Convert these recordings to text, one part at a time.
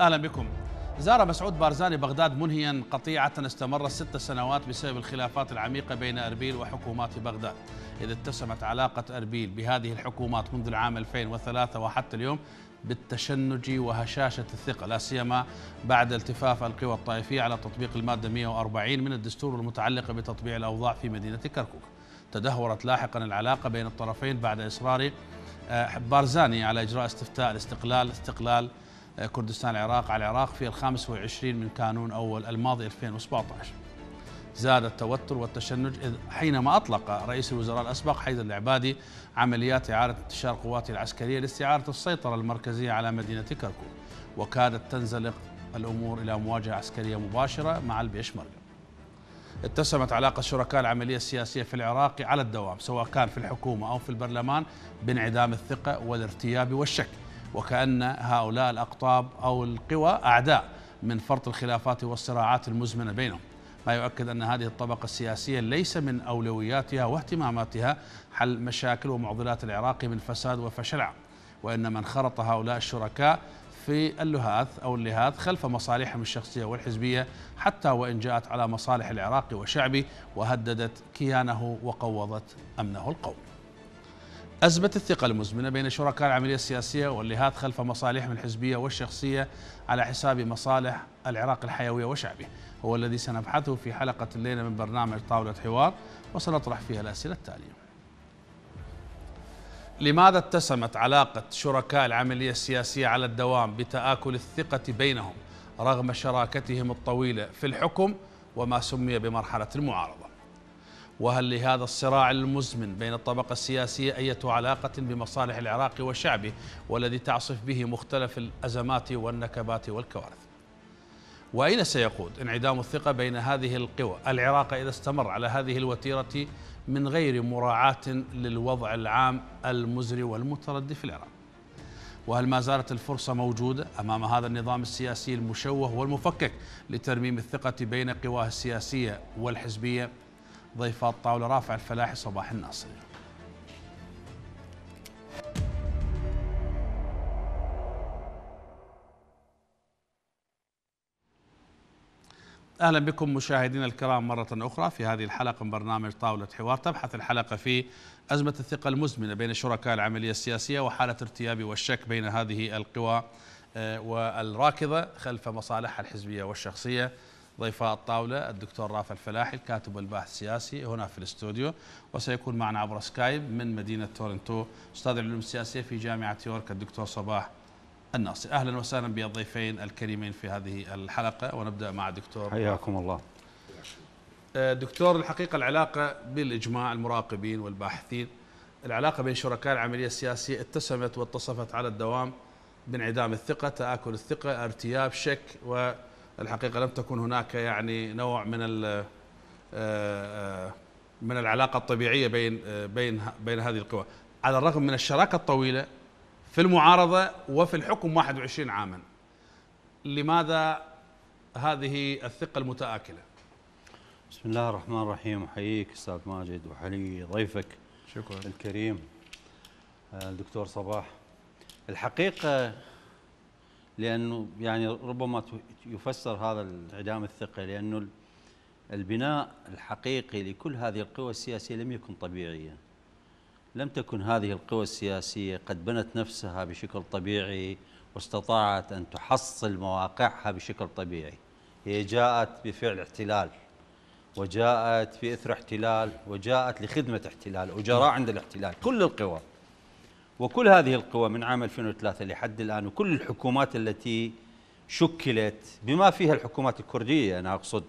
أهلا بكم زار مسعود بارزاني بغداد منهيا قطيعة استمرت ست سنوات بسبب الخلافات العميقة بين أربيل وحكومات بغداد إذ اتسمت علاقة أربيل بهذه الحكومات منذ العام 2003 وحتى اليوم بالتشنج وهشاشة الثقة لا سيما بعد التفاف القوى الطائفية على تطبيق المادة 140 من الدستور المتعلقة بتطبيع الأوضاع في مدينة كركوك تدهورت لاحقا العلاقة بين الطرفين بعد إصرار آه، بارزاني على إجراء استفتاء الاستقلال استقلال كردستان العراق على العراق في الخامس والعشرين من كانون أول الماضي 2017 زاد التوتر والتشنج إذ حينما أطلق رئيس الوزراء الأسبق حيدر العبادي عمليات إعادة انتشار قواته العسكرية لاستعادة السيطرة المركزية على مدينة كركو وكادت تنزلق الأمور إلى مواجهة عسكرية مباشرة مع البيشمركة اتسمت علاقة شركاء العملية السياسية في العراق على الدوام سواء كان في الحكومة أو في البرلمان بانعدام الثقة والارتياب والشك وكأن هؤلاء الأقطاب أو القوى أعداء من فرط الخلافات والصراعات المزمنة بينهم ما يؤكد أن هذه الطبقة السياسية ليس من أولوياتها واهتماماتها حل مشاكل ومعضلات العراق من فساد وفشل عام وإنما انخرط هؤلاء الشركاء في اللهاث أو اللهاث خلف مصالحهم الشخصية والحزبية حتى وإن جاءت على مصالح العراق وشعبه وهددت كيانه وقوضت أمنه القومي أزمة الثقة المزمنة بين شركاء العملية السياسية واللهات خلف مصالحهم الحزبية والشخصية على حساب مصالح العراق الحيوية وشعبه هو الذي سنبحثه في حلقة الليلة من برنامج طاولة حوار وسنطرح فيها الأسئلة التالية لماذا اتسمت علاقة شركاء العملية السياسية على الدوام بتآكل الثقة بينهم رغم شراكتهم الطويلة في الحكم وما سمي بمرحلة المعارضة وهل لهذا الصراع المزمن بين الطبقة السياسية أية علاقة بمصالح العراق وشعبه والذي تعصف به مختلف الأزمات والنكبات والكوارث وأين سيقود انعدام الثقة بين هذه القوى العراق إذا استمر على هذه الوتيرة من غير مراعاة للوضع العام المزري والمتردي في العراق وهل ما زالت الفرصة موجودة أمام هذا النظام السياسي المشوه والمفكك لترميم الثقة بين قواه السياسية والحزبية؟ ضيفات الطاولة رافع الفلاحي صباح الناصري اهلا بكم مشاهدينا الكرام مره اخرى في هذه الحلقه من برنامج طاوله حوار تبحث الحلقه في ازمه الثقه المزمنه بين شركاء العمليه السياسيه وحاله ارتياب والشك بين هذه القوى آه، والراكضه خلف مصالحها الحزبيه والشخصيه ضيفاء الطاولة الدكتور رافع الفلاحي الكاتب والباحث السياسي هنا في الاستوديو وسيكون معنا عبر سكايب من مدينة تورنتو أستاذ العلوم السياسية في جامعة يورك الدكتور صباح الناصر أهلا وسهلا بالضيفين الكريمين في هذه الحلقة ونبدأ مع الدكتور حياكم الله أه، دكتور الحقيقة العلاقة بالإجماع المراقبين والباحثين العلاقة بين شركاء العملية السياسية اتسمت واتصفت على الدوام بانعدام الثقة تآكل الثقة ارتياب شك و الحقيقة لم تكن هناك يعني نوع من آه، آه، من العلاقة الطبيعية بين آه، بين بين هذه القوى على الرغم من الشراكة الطويلة في المعارضة وفي الحكم 21 عاما لماذا هذه الثقة المتآكلة بسم الله الرحمن الرحيم أحييك أستاذ ماجد وحلي ضيفك شكرا الكريم الدكتور صباح الحقيقة لانه يعني ربما يفسر هذا انعدام الثقه لانه البناء الحقيقي لكل هذه القوى السياسيه لم يكن طبيعيا. لم تكن هذه القوى السياسيه قد بنت نفسها بشكل طبيعي واستطاعت ان تحصل مواقعها بشكل طبيعي. هي جاءت بفعل احتلال وجاءت في اثر احتلال وجاءت لخدمه احتلال وجراء عند الاحتلال، كل القوى. وكل هذه القوى من عام 2003 لحد الآن وكل الحكومات التي شكلت بما فيها الحكومات الكردية أنا أقصد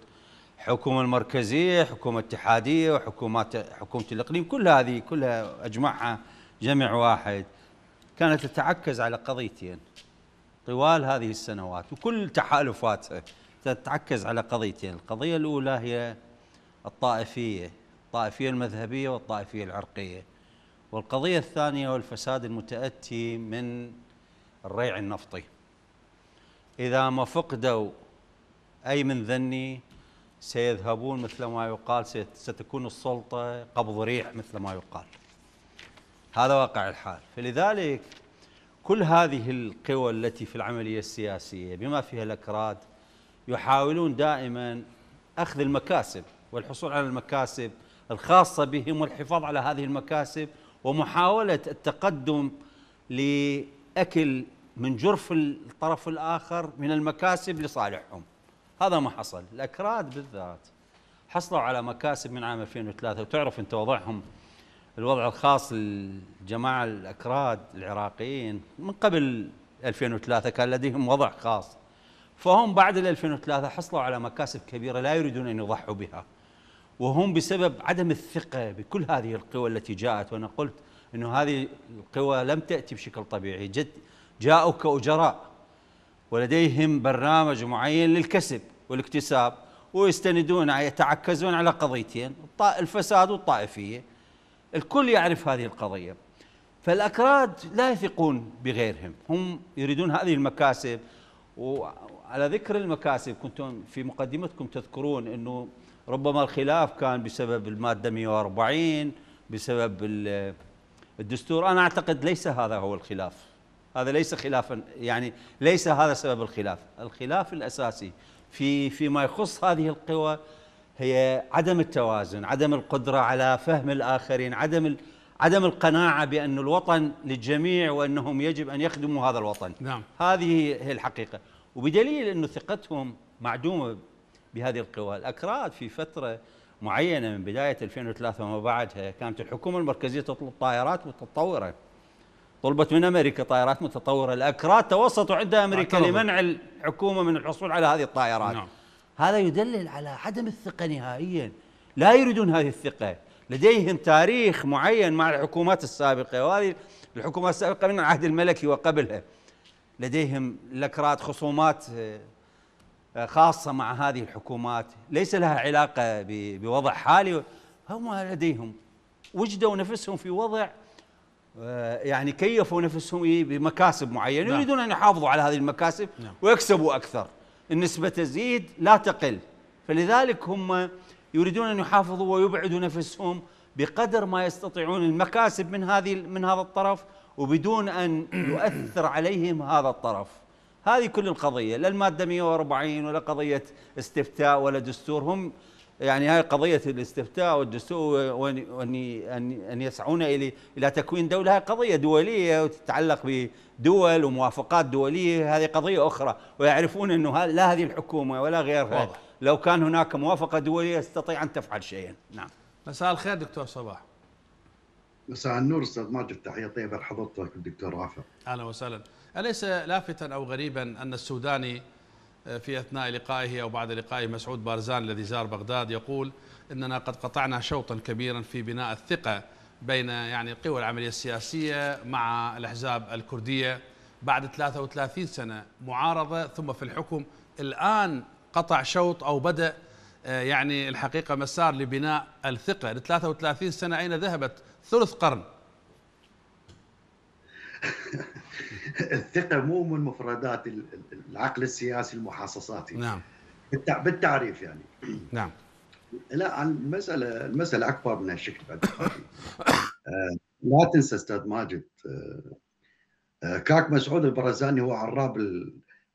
حكومة المركزية حكومة اتحادية وحكومات حكومة الإقليم كل هذه كلها أجمعها جمع واحد كانت تتعكز على قضيتين طوال هذه السنوات وكل تحالفاتها تتعكز على قضيتين القضية الأولى هي الطائفية الطائفية المذهبية والطائفية العرقية والقضية الثانية هو الفساد المتأتي من الريع النفطي إذا ما فقدوا أي من ذني سيذهبون مثل ما يقال ستكون السلطة قبض ريح مثل ما يقال هذا واقع الحال فلذلك كل هذه القوى التي في العملية السياسية بما فيها الأكراد يحاولون دائما أخذ المكاسب والحصول على المكاسب الخاصة بهم والحفاظ على هذه المكاسب ومحاولة التقدم لأكل من جرف الطرف الآخر من المكاسب لصالحهم هذا ما حصل الأكراد بالذات حصلوا على مكاسب من عام 2003 وتعرف أنت وضعهم الوضع الخاص للجماعة الأكراد العراقيين من قبل 2003 كان لديهم وضع خاص فهم بعد 2003 حصلوا على مكاسب كبيرة لا يريدون أن يضحوا بها وهم بسبب عدم الثقة بكل هذه القوى التي جاءت وأنا قلت أنه هذه القوى لم تأتي بشكل طبيعي جد جاءوا كأجراء ولديهم برنامج معين للكسب والاكتساب ويستندون يتعكزون على قضيتين الفساد والطائفية الكل يعرف هذه القضية فالأكراد لا يثقون بغيرهم هم يريدون هذه المكاسب وعلى ذكر المكاسب كنتم في مقدمتكم تذكرون أنه ربما الخلاف كان بسبب المادة 140 بسبب الدستور أنا أعتقد ليس هذا هو الخلاف هذا ليس خلافا يعني ليس هذا سبب الخلاف الخلاف الأساسي في فيما يخص هذه القوى هي عدم التوازن عدم القدرة على فهم الآخرين عدم عدم القناعة بأن الوطن للجميع وأنهم يجب أن يخدموا هذا الوطن نعم. هذه هي الحقيقة وبدليل أن ثقتهم معدومة بهذه القوى الأكراد في فترة معينة من بداية 2003 وما بعدها كانت الحكومة المركزية تطلب طائرات متطورة طلبت من أمريكا طائرات متطورة الأكراد توسطوا عند أمريكا لمنع الحكومة من الحصول على هذه الطائرات نعم. هذا يدلل على عدم الثقة نهائيا لا يريدون هذه الثقة لديهم تاريخ معين مع الحكومات السابقة وهذه الحكومات السابقة من العهد الملكي وقبلها لديهم الأكراد خصومات آه، آه، خاصة مع هذه الحكومات ليس لها علاقة بوضع حالي هم لديهم وجدوا نفسهم في وضع آه، يعني كيفوا نفسهم إيه، بمكاسب معينة نعم. يريدون أن يحافظوا على هذه المكاسب نعم. ويكسبوا أكثر النسبة تزيد لا تقل فلذلك هم يريدون أن يحافظوا ويبعدوا نفسهم بقدر ما يستطيعون المكاسب من هذه من هذا الطرف وبدون أن يؤثر عليهم هذا الطرف هذه كل القضية لا المادة 140 ولا قضية استفتاء ولا دستور هم يعني هاي قضية الاستفتاء والدستور وأن ان يسعون إلى إلى تكوين دولة هاي قضية دولية وتتعلق بدول وموافقات دولية هذه قضية أخرى ويعرفون أنه لا هذه الحكومة ولا غيرها واضح. لو كان هناك موافقة دولية تستطيع أن تفعل شيئا نعم مساء الخير دكتور صباح مساء النور استاذ ماجد تحيه طيبه لحضرتك الدكتور رافع اهلا وسهلا أليس لافتا أو غريبا أن السوداني آه، في أثناء لقائه أو بعد لقائه مسعود بارزان الذي زار بغداد يقول إننا قد قطعنا شوطا كبيرا في بناء الثقة بين يعني قوى العملية السياسية مع الأحزاب الكردية بعد 33 سنة معارضة ثم في الحكم الآن قطع شوط أو بدأ آه، يعني الحقيقة مسار لبناء الثقة ل 33 سنة أين ذهبت ثلث قرن الثقه مو من مفردات العقل السياسي المحاصصاتي نعم بالتعريف يعني نعم لا المساله المساله اكبر من هالشكل بعد آه، لا تنسى استاذ ماجد آه، آه، كاك مسعود البرزاني هو عراب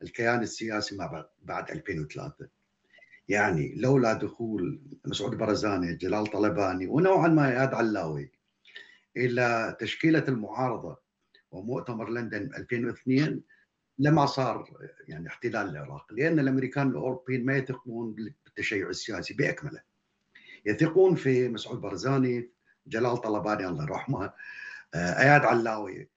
الكيان السياسي ما بعد 2003 يعني لولا دخول مسعود البرزاني جلال طلباني ونوعا ما اياد علاوي الى تشكيله المعارضه ومؤتمر لندن 2002 لما صار يعني احتلال العراق لان الامريكان الاوروبيين ما يثقون بالتشيع السياسي باكمله يثقون في مسعود برزاني جلال طلباني الله يرحمه آه، اياد علاوي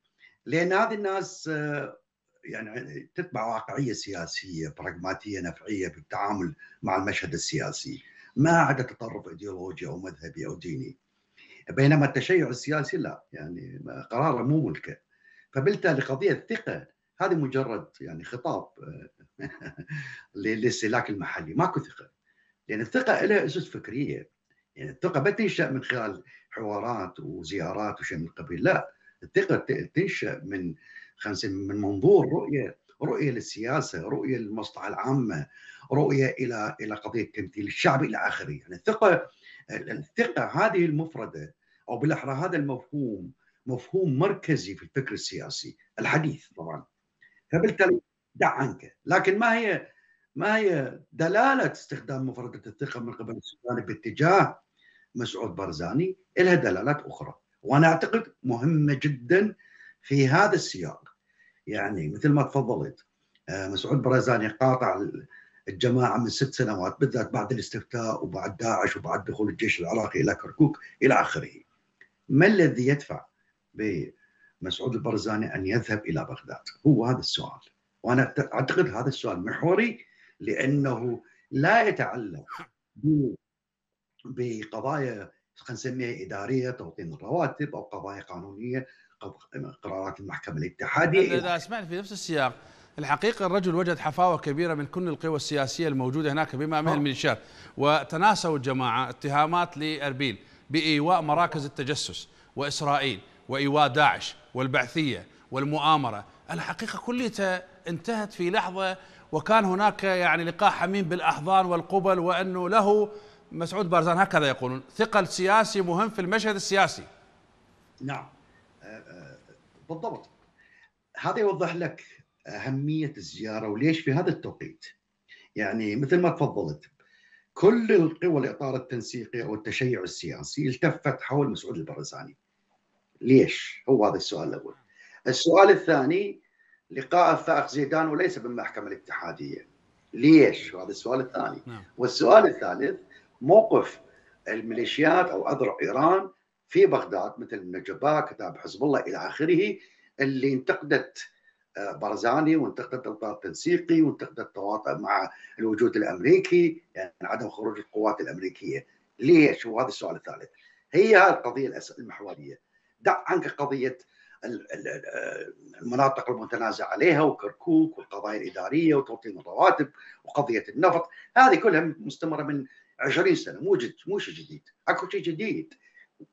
لان هذه الناس آه، يعني تتبع واقعيه سياسيه براغماتيه نفعيه بالتعامل مع المشهد السياسي ما عدا تطرف ايديولوجي او مذهبي او ديني بينما التشيع السياسي لا يعني قراره مو ملكه فبالتالي قضيه الثقه هذه مجرد يعني خطاب آه، للاستهلاك المحلي ماكو ثقه لان الثقه لها اسس فكريه يعني الثقه ما تنشا من خلال حوارات وزيارات وشيء من القبيل لا الثقه تنشا من خمسين من منظور رؤيه رؤيه للسياسه، رؤيه للمصلحه العامه، رؤيه الى الى قضيه التمثيل الشعبي الى اخره، يعني الثقه الثقه هذه المفرده او بالاحرى هذا المفهوم مفهوم مركزي في الفكر السياسي الحديث طبعا فبالتالي دع عنك لكن ما هي ما هي دلالة استخدام مفردة الثقة من قبل السودان باتجاه مسعود برزاني لها دلالات أخرى وأنا أعتقد مهمة جدا في هذا السياق يعني مثل ما تفضلت آه، مسعود برزاني قاطع الجماعة من ست سنوات بالذات بعد الاستفتاء وبعد داعش وبعد دخول الجيش العراقي إلى كركوك إلى آخره ما الذي يدفع بمسعود البرزاني أن يذهب إلى بغداد هو هذا السؤال وأنا أعتقد هذا السؤال محوري لأنه لا يتعلق بقضايا خلينا نسميها إدارية توطين الرواتب أو قضايا قانونية قرارات المحكمة الاتحادية إذا سمعت في نفس السياق الحقيقة الرجل وجد حفاوة كبيرة من كل القوى السياسية الموجودة هناك بما من الميليشيات آه. وتناسوا الجماعة اتهامات لأربيل بإيواء مراكز التجسس وإسرائيل وإيواء داعش والبعثية والمؤامرة الحقيقة كلها انتهت في لحظة وكان هناك يعني لقاء حميم بالأحضان والقبل وأنه له مسعود بارزان هكذا يقولون ثقل سياسي مهم في المشهد السياسي نعم آه، آه، بالضبط هذا يوضح لك أهمية الزيارة وليش في هذا التوقيت يعني مثل ما تفضلت كل القوى الإطار التنسيقي أو التشيع السياسي التفت حول مسعود البرزاني ليش؟ هو هذا السؤال الاول. السؤال الثاني لقاء الثائق زيدان وليس بالمحكمه الاتحاديه. ليش؟ هذا السؤال الثاني. نعم. والسؤال الثالث موقف الميليشيات او اذرع ايران في بغداد مثل النجباء كتاب حزب الله الى اخره اللي انتقدت آه، بارزاني وانتقدت القاء التنسيقي وانتقدت تواطئ مع الوجود الامريكي يعني عدم خروج القوات الامريكيه ليش وهذا السؤال الثالث هي هذه القضيه المحوريه دع عنك قضيه المناطق المتنازع عليها وكركوك والقضايا الاداريه وتوطين الرواتب وقضيه النفط هذه كلها مستمره من 20 سنه مو جد مو شيء جديد اكو شيء جديد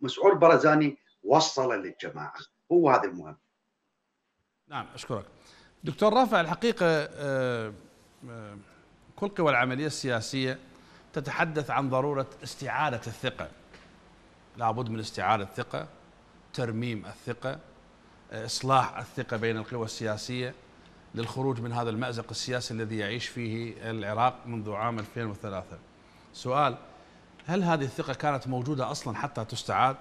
مسعور برزاني وصل للجماعه هو هذا المهم نعم اشكرك دكتور رافع الحقيقه آه، آه، كل قوى العمليه السياسيه تتحدث عن ضروره استعاده الثقه لابد من استعاده الثقه ترميم الثقة آه، إصلاح الثقة بين القوى السياسية للخروج من هذا المأزق السياسي الذي يعيش فيه العراق منذ عام 2003 سؤال هل هذه الثقة كانت موجودة أصلا حتى تستعاد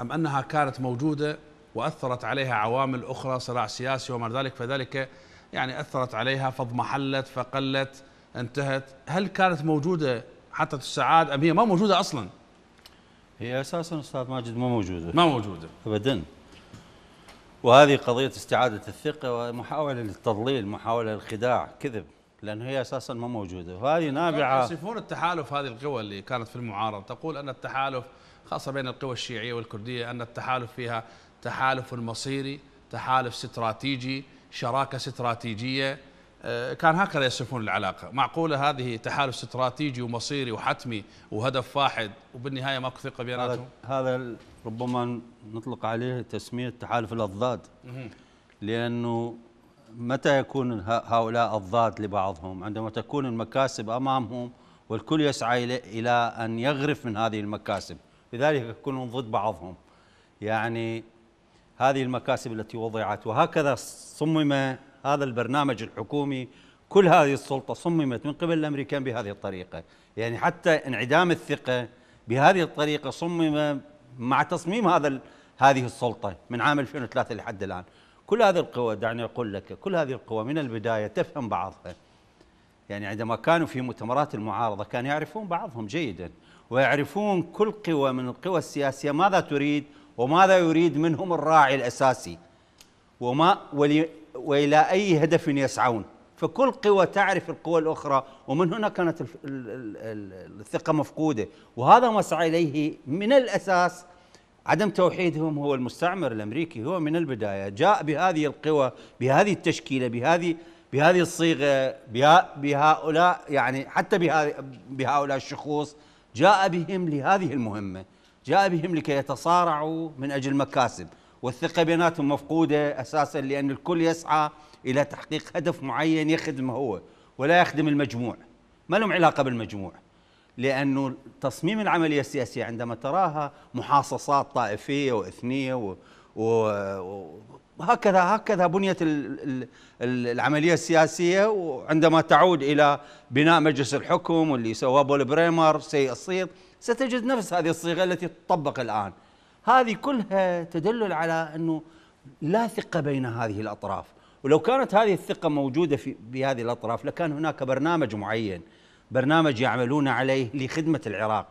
أم أنها كانت موجودة وأثرت عليها عوامل أخرى صراع سياسي وما ذلك فذلك يعني أثرت عليها فاضمحلت فقلت انتهت هل كانت موجودة حتى تستعاد أم هي ما موجودة أصلاً هي اساسا استاذ ماجد ما موجوده ما موجوده ابدا وهذه قضيه استعاده الثقه ومحاوله للتضليل محاوله للخداع كذب لانه هي اساسا ما موجوده وهذه نابعه يصفون التحالف هذه القوى اللي كانت في المعارضه تقول ان التحالف خاصه بين القوى الشيعيه والكرديه ان التحالف فيها تحالف مصيري تحالف استراتيجي شراكه استراتيجيه آه، كان هكذا يصفون العلاقة معقولة هذه تحالف استراتيجي ومصيري وحتمي وهدف واحد وبالنهاية ماكو ثقة بيناتهم هذا ربما نطلق عليه تسمية تحالف الأضداد لأنه متى يكون هؤلاء أضداد لبعضهم عندما تكون المكاسب أمامهم والكل يسعى إلى أن يغرف من هذه المكاسب لذلك يكونون ضد بعضهم يعني هذه المكاسب التي وضعت وهكذا صمم هذا البرنامج الحكومي كل هذه السلطة صممت من قبل الأمريكان بهذه الطريقة يعني حتى انعدام الثقة بهذه الطريقة صمم مع تصميم هذا هذه السلطة من عام 2003 لحد الآن كل هذه القوى دعني أقول لك كل هذه القوى من البداية تفهم بعضها يعني عندما كانوا في مؤتمرات المعارضة كانوا يعرفون بعضهم جيدا ويعرفون كل قوى من القوى السياسية ماذا تريد وماذا يريد منهم الراعي الأساسي وما ولي والى اي هدف يسعون فكل قوى تعرف القوى الاخرى ومن هنا كانت الثقه مفقوده وهذا ما سعى اليه من الاساس عدم توحيدهم هو المستعمر الامريكي هو من البدايه جاء بهذه القوى بهذه التشكيله بهذه بهذه الصيغه بهؤلاء يعني حتى بهؤلاء الشخوص جاء بهم لهذه المهمه جاء بهم لكي يتصارعوا من اجل مكاسب والثقه بيناتهم مفقوده اساسا لان الكل يسعى الى تحقيق هدف معين يخدمه هو ولا يخدم المجموع ما لهم علاقه بالمجموع لانه تصميم العمليه السياسيه عندما تراها محاصصات طائفيه واثنيه و... وهكذا هكذا بنيت العمليه السياسيه وعندما تعود الى بناء مجلس الحكم واللي سواه بول بريمر سيء الصيد ستجد نفس هذه الصيغه التي تطبق الان هذه كلها تدلل على انه لا ثقه بين هذه الاطراف ولو كانت هذه الثقه موجوده في بهذه الاطراف لكان هناك برنامج معين برنامج يعملون عليه لخدمه العراق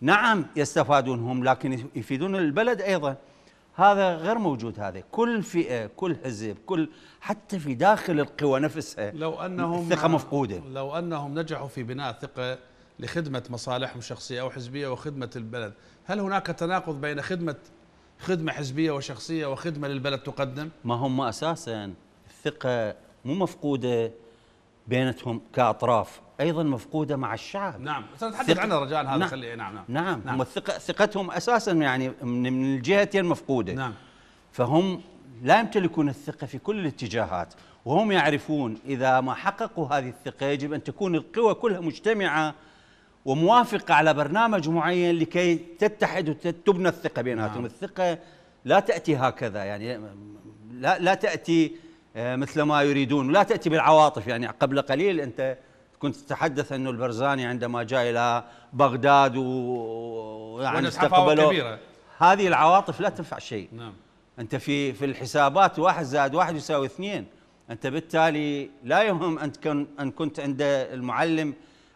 نعم يستفادون هم لكن يفيدون البلد ايضا هذا غير موجود هذا كل فئه كل حزب كل حتى في داخل القوى نفسها لو انهم الثقه مفقوده لو انهم نجحوا في بناء ثقه لخدمة مصالحهم الشخصية أو حزبية وخدمة البلد هل هناك تناقض بين خدمة خدمة حزبية وشخصية وخدمة للبلد تقدم؟ ما هم أساسا الثقة مو مفقودة بينتهم كأطراف أيضا مفقودة مع الشعب نعم سنتحدث ثق... عنها رجاء هذا نعم. خليه نعم نعم, نعم. نعم. هم الثقة ثقتهم أساسا يعني من الجهتين مفقودة نعم فهم لا يمتلكون الثقة في كل الاتجاهات وهم يعرفون إذا ما حققوا هذه الثقة يجب أن تكون القوى كلها مجتمعة وموافقه على برنامج معين لكي تتحد وتبنى الثقه بيناتهم نعم. الثقه لا تاتي هكذا يعني لا لا تاتي آه، مثل ما يريدون ولا تاتي بالعواطف يعني قبل قليل انت كنت تتحدث انه البرزاني عندما جاء الى بغداد ويعني استقبله كبيرة. هذه العواطف لا تنفع شيء نعم انت في في الحسابات واحد زائد واحد يساوي اثنين انت بالتالي لا يهم ان ان كنت عند المعلم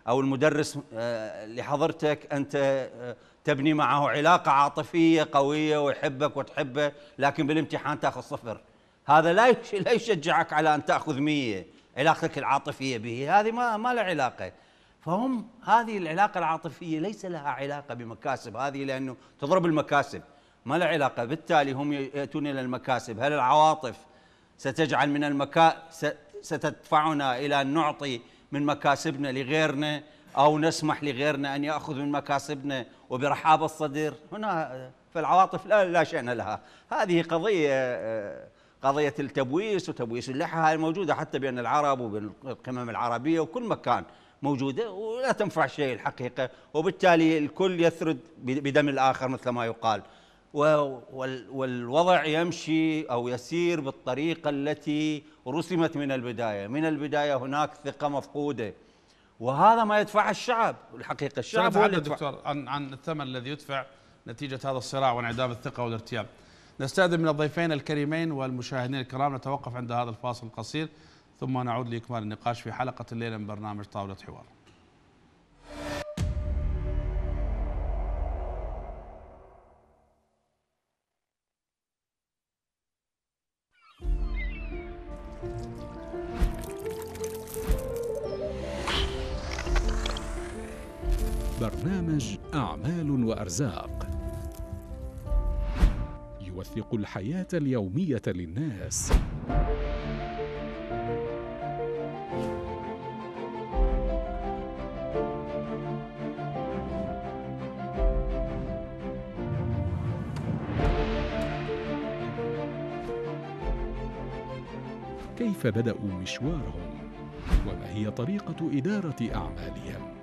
او المدرس آه، لحضرتك انت آه، تبني معه علاقه عاطفيه قويه ويحبك وتحبه لكن بالامتحان تاخذ صفر هذا لا لا يشجعك على ان تاخذ 100 علاقتك العاطفيه به هذه ما ما لها علاقه فهم هذه العلاقه العاطفيه ليس لها علاقه بمكاسب هذه لانه تضرب المكاسب ما لها علاقه بالتالي هم ياتون الى المكاسب هل العواطف ستجعل من المكا ستدفعنا الى ان نعطي من مكاسبنا لغيرنا أو نسمح لغيرنا أن يأخذ من مكاسبنا وبرحاب الصدر هنا فالعواطف لا, لا شأن لها هذه قضية قضية التبويس وتبويس اللحى هاي موجودة حتى بين العرب وبين القمم العربية وكل مكان موجودة ولا تنفع شيء الحقيقة وبالتالي الكل يثرد بدم الآخر مثل ما يقال والوضع يمشي او يسير بالطريقه التي رسمت من البدايه، من البدايه هناك ثقه مفقوده وهذا ما يدفع الشعب الحقيقه الشعب هو اللي دكتور عن عن الثمن الذي يدفع نتيجه هذا الصراع وانعدام الثقه والارتياب. نستاذن من الضيفين الكريمين والمشاهدين الكرام نتوقف عند هذا الفاصل القصير ثم نعود لاكمال النقاش في حلقه الليله من برنامج طاوله حوار. أعمال وأرزاق يوثق الحياة اليومية للناس كيف بدأوا مشوارهم وما هي طريقة إدارة أعمالهم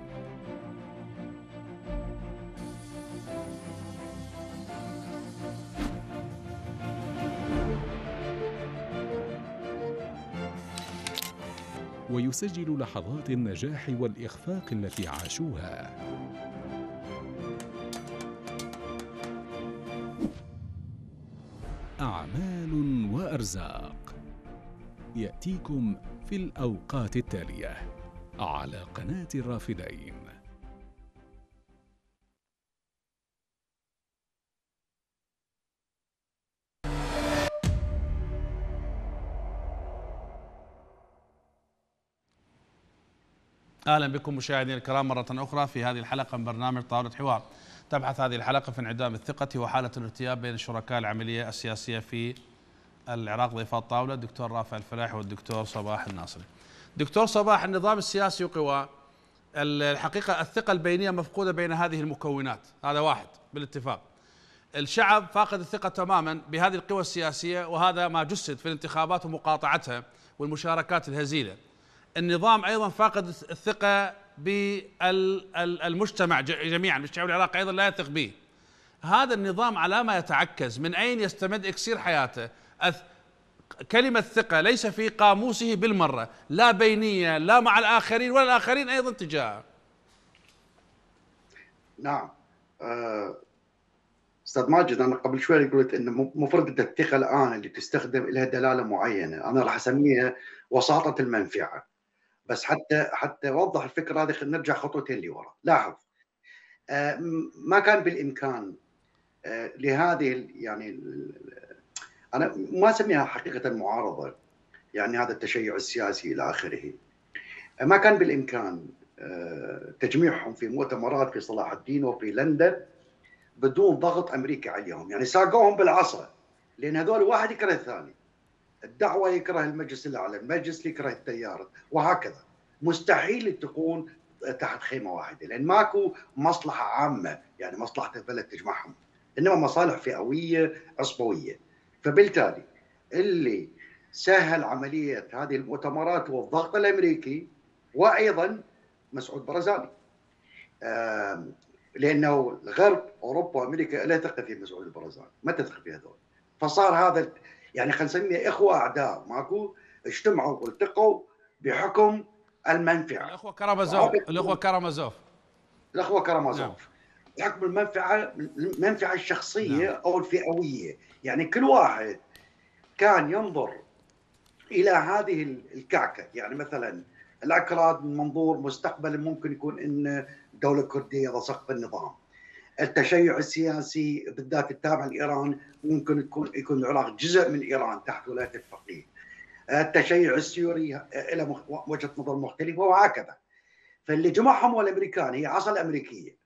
ويسجل لحظات النجاح والإخفاق التي عاشوها أعمال وأرزاق يأتيكم في الأوقات التالية على قناة الرافدين اهلا بكم مشاهدينا الكرام مره اخرى في هذه الحلقه من برنامج طاوله حوار. تبحث هذه الحلقه في انعدام الثقه وحاله الارتياب بين شركاء العمليه السياسيه في العراق ضيفات الطاوله الدكتور رافع الفلاح والدكتور صباح الناصري. دكتور صباح النظام السياسي وقواه الحقيقه الثقه البينيه مفقوده بين هذه المكونات، هذا واحد بالاتفاق. الشعب فاقد الثقه تماما بهذه القوى السياسيه وهذا ما جسد في الانتخابات ومقاطعتها والمشاركات الهزيله. النظام ايضا فاقد الثقه بالمجتمع جميعا المجتمع العراقي العراق ايضا لا يثق به هذا النظام على ما يتعكز من اين يستمد اكسير حياته كلمة ثقة ليس في قاموسه بالمرة لا بينية لا مع الآخرين ولا الآخرين أيضا تجاهه نعم آه، استاذ ماجد انا قبل شوي قلت ان مفرده الثقه الان اللي تستخدم لها دلاله معينه انا راح اسميها وساطه المنفعه بس حتى حتى اوضح الفكره هذه نرجع خطوتين لورا لاحظ آه، ما كان بالامكان آه، لهذه يعني انا ما اسميها حقيقه معارضه يعني هذا التشيع السياسي الى اخره آه، ما كان بالامكان تجميعهم في مؤتمرات في صلاح الدين وفي لندن بدون ضغط امريكي عليهم يعني ساقوهم بالعصا لان هذول واحد يكره الثاني الدعوة يكره المجلس الأعلى المجلس يكره التيار وهكذا مستحيل تكون تحت خيمة واحدة لأن ماكو مصلحة عامة يعني مصلحة البلد تجمعهم إنما مصالح فئوية عصبوية فبالتالي اللي سهل عملية هذه المؤتمرات والضغط الأمريكي وأيضا مسعود برزاني لأنه الغرب أوروبا وأمريكا لا تثق في مسعود البرزاني ما تثق في هذول فصار هذا يعني خلينا نسميها إخوة أعداء ماكو اجتمعوا والتقوا بحكم المنفعة الأخوة كرامازوف الأخوة كرامازوف الأخوة كرامازوف نعم. بحكم المنفعة المنفعة الشخصية نعم. أو الفئوية يعني كل واحد كان ينظر إلى هذه الكعكة يعني مثلا الأكراد من منظور مستقبل ممكن يكون أن الدولة الكردية إذا النظام التشيع السياسي بالذات التابع لايران ممكن يكون يكون العراق جزء من ايران تحت ولايه الفقيه. التشيع السوري له وجهه نظر مختلفه وهكذا. فاللي جمعهم هو الامريكان هي عصا الامريكيه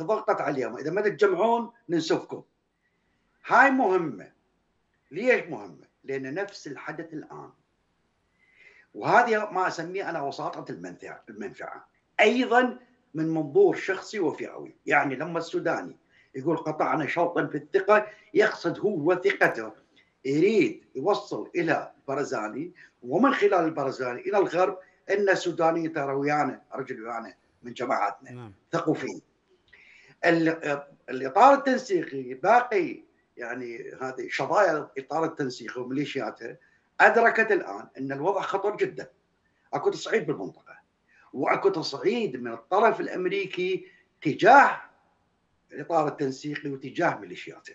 ضغطت عليهم اذا ما تتجمعون ننسفكم. هاي مهمه. ليش مهمه؟ لان نفس الحدث الان. وهذه ما اسميه انا وساطه المنفعه، المنفعه. ايضا من منظور شخصي وفئوي يعني لما السوداني يقول قطعنا شوطا في الثقة يقصد هو ثقته يريد يوصل إلى برزاني ومن خلال البرزاني إلى الغرب أن السوداني ترى ويانا رجل ويانا من جماعتنا نعم. ثقوا فيه الإطار التنسيقي باقي يعني هذه شظايا الإطار التنسيقي وميليشياته أدركت الآن أن الوضع خطر جدا أكو تصعيد بالمنطقة واكو تصعيد من الطرف الامريكي تجاه الاطار التنسيقي وتجاه ميليشياته.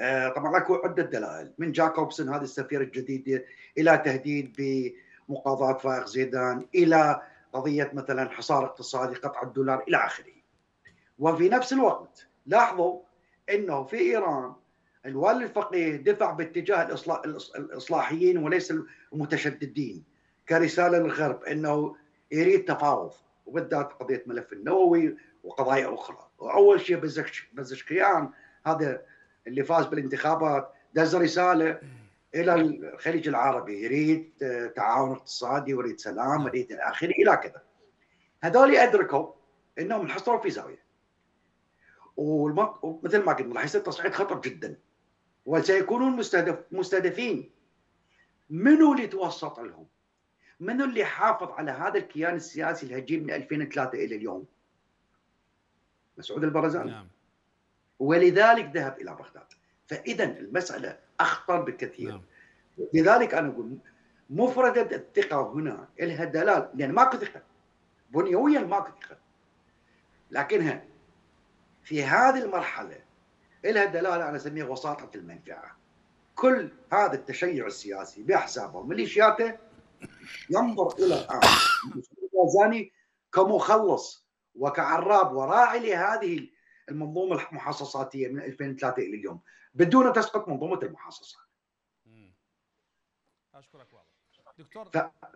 آه طبعا اكو عده دلائل من جاكوبسون هذا السفير الجديد الى تهديد بمقاضاه فائق زيدان الى قضيه مثلا حصار اقتصادي قطع الدولار الى اخره. وفي نفس الوقت لاحظوا انه في ايران الوالي الفقيه دفع باتجاه الاصلاحيين وليس المتشددين كرساله للغرب انه يريد تفاوض وبالذات قضيه ملف النووي وقضايا اخرى واول شيء بزشكيان هذا اللي فاز بالانتخابات دز رساله الى الخليج العربي يريد آه، تعاون اقتصادي ويريد سلام ويريد الى اخره الى كذا هذول ادركوا انهم انحصروا في زاويه ومثل ما قلنا راح يصير تصعيد خطر جدا وسيكونون مستهدف مستهدفين منو اللي توسط لهم؟ منو اللي حافظ على هذا الكيان السياسي الهجين من 2003 الى اليوم؟ مسعود البرزاني نعم. ولذلك ذهب الى بغداد فاذا المساله اخطر بكثير نعم. لذلك انا اقول مفردة الثقة هنا لها دلال لأن ماكو ثقة بنيويا ماكو ثقة لكنها في هذه المرحلة لها دلالة أنا أسميها وساطة المنفعة كل هذا التشيع السياسي بأحزابه وميليشياته ينظر الى الان كمخلص وكعراب وراعي لهذه المنظومه المحاصصاتيه من 2003 الى اليوم بدون تسقط منظومه المحاصصه. اشكرك واضح دكتور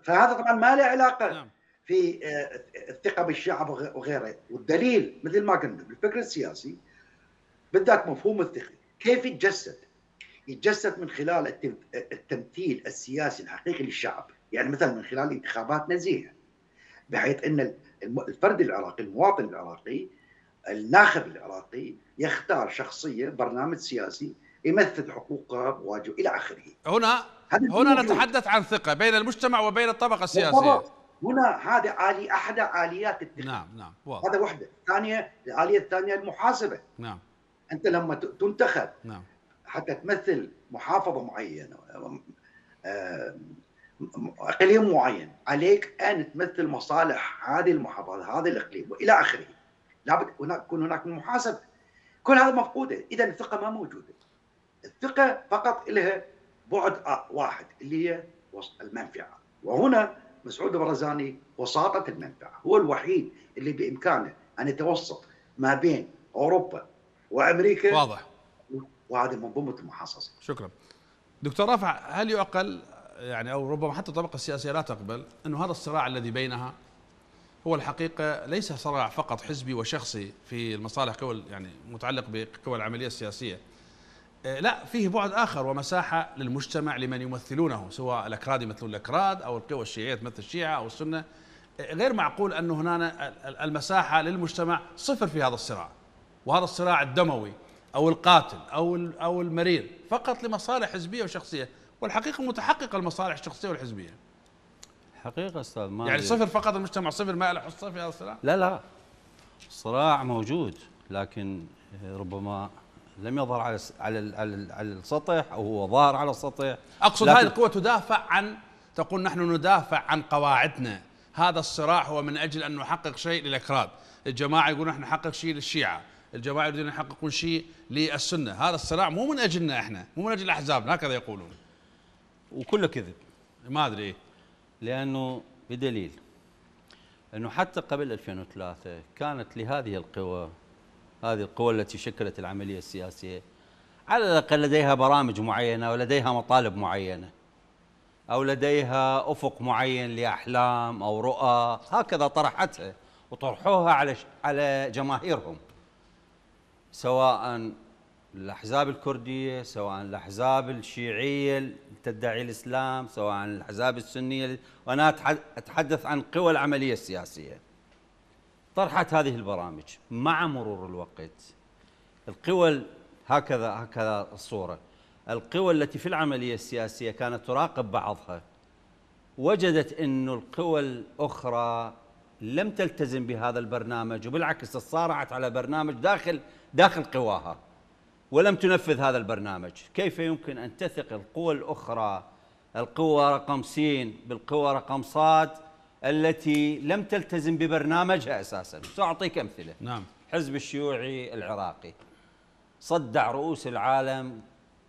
فهذا طبعا ما له علاقه نعم. في آه، الثقه بالشعب وغيره والدليل مثل ما قلنا بالفكر السياسي بالذات مفهوم الثقه كيف يتجسد؟ يتجسد من خلال التمثيل السياسي الحقيقي للشعب يعني مثلا من خلال انتخابات نزيهه بحيث ان الفرد العراقي المواطن العراقي الناخب العراقي يختار شخصيه برنامج سياسي يمثل حقوقه بواجب الى اخره هنا هنا نتحدث عن ثقه بين المجتمع وبين الطبقه السياسيه هنا هذا عالي احدى اليات التخليق. نعم نعم واضح. هذا وحده الثانيه الاليه الثانيه المحاسبه نعم انت لما تنتخب نعم حتى تمثل محافظه معينه آه، اقليم معين عليك ان تمثل مصالح هذه المحافظه هذا الاقليم والى اخره لابد هناك يكون هناك محاسبه كل هذا مفقوده اذا الثقه ما موجوده الثقه فقط لها بعد واحد اللي هي المنفعه وهنا مسعود البرزاني وساطه المنفعه هو الوحيد اللي بامكانه ان يتوسط ما بين اوروبا وامريكا واضح وهذه منظومه المحاصصه شكرا دكتور رفع هل يعقل يعني او ربما حتى الطبقه السياسيه لا تقبل انه هذا الصراع الذي بينها هو الحقيقه ليس صراع فقط حزبي وشخصي في المصالح كول يعني متعلق بكول العمليه السياسيه آه، لا فيه بعد اخر ومساحه للمجتمع لمن يمثلونه سواء الاكراد يمثلون الاكراد او القوى الشيعيه تمثل الشيعه او السنه آه، غير معقول أن هنا المساحة للمجتمع صفر في هذا الصراع وهذا الصراع الدموي أو القاتل أو أو المرير فقط لمصالح حزبية وشخصية والحقيقه متحققه المصالح الشخصيه والحزبيه حقيقه استاذ ما يعني صفر فقط المجتمع صفر ما له حصه في هذا الصراع لا لا الصراع موجود لكن آه، ربما لم يظهر على على على السطح او هو ظاهر على السطح اقصد هذه القوه تدافع عن تقول نحن ندافع عن قواعدنا هذا الصراع هو من اجل ان نحقق شيء للاكراد الجماعه يقولون نحن نحقق شيء للشيعه الجماعه يريدون يحققون شيء للسنه هذا الصراع مو من اجلنا احنا مو من اجل احزابنا هكذا يقولون وكله كذب ما ادري إيه لانه بدليل انه حتى قبل 2003 كانت لهذه القوى هذه القوى التي شكلت العمليه السياسيه على الاقل لديها برامج معينه ولديها مطالب معينه او لديها افق معين لاحلام او رؤى هكذا طرحتها وطرحوها على على جماهيرهم سواء الاحزاب الكرديه سواء الاحزاب الشيعيه تدعي الاسلام سواء الاحزاب السنيه وانا اتحدث عن قوى العمليه السياسيه طرحت هذه البرامج مع مرور الوقت القوى هكذا هكذا الصوره القوى التي في العمليه السياسيه كانت تراقب بعضها وجدت انه القوى الأخرى لم تلتزم بهذا البرنامج وبالعكس تصارعت على برنامج داخل داخل قواها ولم تنفذ هذا البرنامج كيف يمكن أن تثق القوى الأخرى القوى رقم سين بالقوى رقم صاد التي لم تلتزم ببرنامجها أساسا سأعطيك أمثلة نعم حزب الشيوعي العراقي صدع رؤوس العالم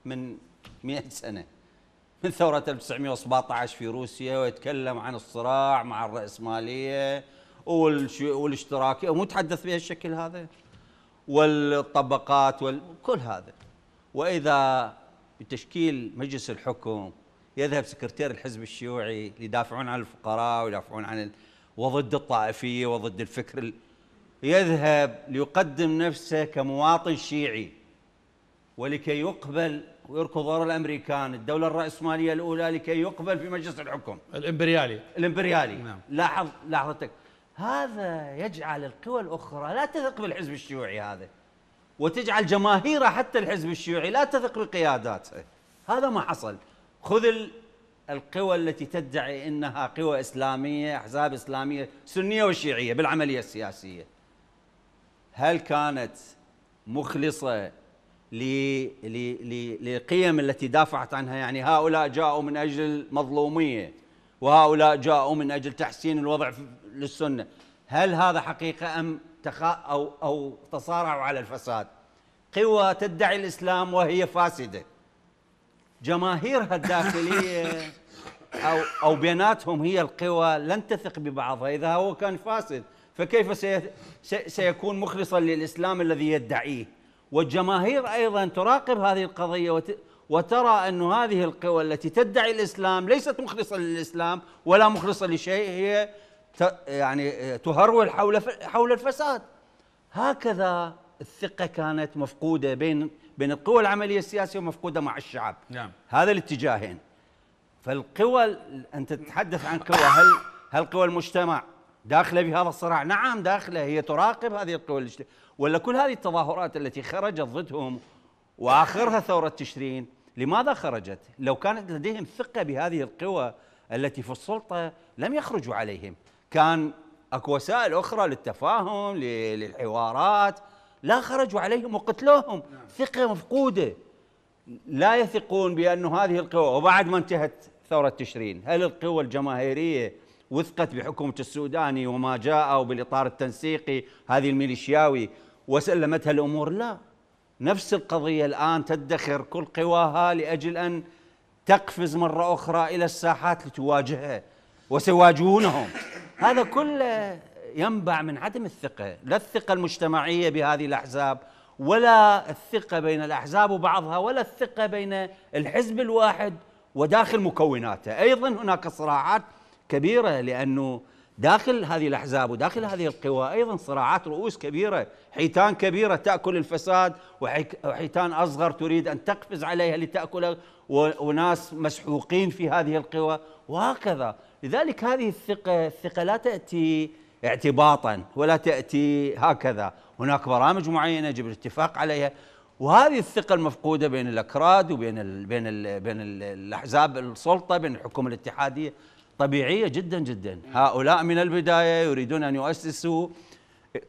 من 100 سنة من ثورة 1917 في روسيا ويتكلم عن الصراع مع الرأسمالية والاشتراكية ومتحدث بهالشكل هذا والطبقات وكل هذا وإذا بتشكيل مجلس الحكم يذهب سكرتير الحزب الشيوعي يدافعون عن الفقراء ويدافعون عن ال... وضد الطائفية وضد الفكر ال... يذهب ليقدم نفسه كمواطن شيعي ولكي يقبل ويركض وراء الامريكان، الدوله الراسماليه الاولى لكي يقبل في مجلس الحكم. الامبريالي. الامبريالي. نعم. لاحظ لاحظتك هذا يجعل القوى الأخرى لا تثق بالحزب الشيوعي هذا وتجعل جماهير حتى الحزب الشيوعي لا تثق بقياداته هذا ما حصل خذ القوى التي تدعي انها قوى اسلاميه، احزاب اسلاميه سنيه وشيعيه بالعمليه السياسيه. هل كانت مخلصه للقيم التي دافعت عنها يعني هؤلاء جاءوا من اجل مظلوميه وهؤلاء جاءوا من اجل تحسين الوضع للسنه هل هذا حقيقه ام تخا او او تصارعوا على الفساد قوى تدعي الاسلام وهي فاسده جماهيرها الداخليه او او بيناتهم هي القوى لن تثق ببعضها اذا هو كان فاسد فكيف سيكون مخلصا للاسلام الذي يدعيه والجماهير ايضا تراقب هذه القضيه وترى أن هذه القوى التي تدعي الإسلام ليست مخلصة للإسلام ولا مخلصة لشيء هي يعني آه، تهرول حول حول الفساد هكذا الثقه كانت مفقوده بين بين القوى العمليه السياسيه ومفقوده مع الشعب نعم. هذا الاتجاهين فالقوى انت تتحدث عن قوى هل هل قوى المجتمع داخله بهذا الصراع نعم داخله هي تراقب هذه القوى الاجتماعيه ولا كل هذه التظاهرات التي خرجت ضدهم واخرها ثوره تشرين لماذا خرجت لو كانت لديهم ثقه بهذه القوى التي في السلطه لم يخرجوا عليهم كان اكو وسائل اخرى للتفاهم للحوارات لا خرجوا عليهم وقتلوهم نعم. ثقه مفقوده لا يثقون بأن هذه القوى وبعد ما انتهت ثورة تشرين هل القوى الجماهيرية وثقت بحكومة السوداني وما جاء بالإطار التنسيقي هذه الميليشياوي وسلمتها الأمور لا نفس القضية الآن تدخر كل قواها لأجل أن تقفز مرة أخرى إلى الساحات لتواجهها وسيواجهونهم هذا كله ينبع من عدم الثقة لا الثقة المجتمعية بهذه الأحزاب ولا الثقة بين الأحزاب وبعضها ولا الثقة بين الحزب الواحد وداخل مكوناته أيضا هناك صراعات كبيرة لأنه داخل هذه الأحزاب وداخل هذه القوى أيضا صراعات رؤوس كبيرة حيتان كبيرة تأكل الفساد وحيتان أصغر تريد أن تقفز عليها لتأكلها وناس مسحوقين في هذه القوى وهكذا لذلك هذه الثقة الثقة لا تأتي اعتباطا ولا تأتي هكذا هناك برامج معينة يجب الاتفاق عليها وهذه الثقة المفقودة بين الأكراد وبين الـ بين الـ بين الـ الأحزاب السلطة بين الحكومة الاتحادية طبيعية جدا جدا هؤلاء من البداية يريدون أن يؤسسوا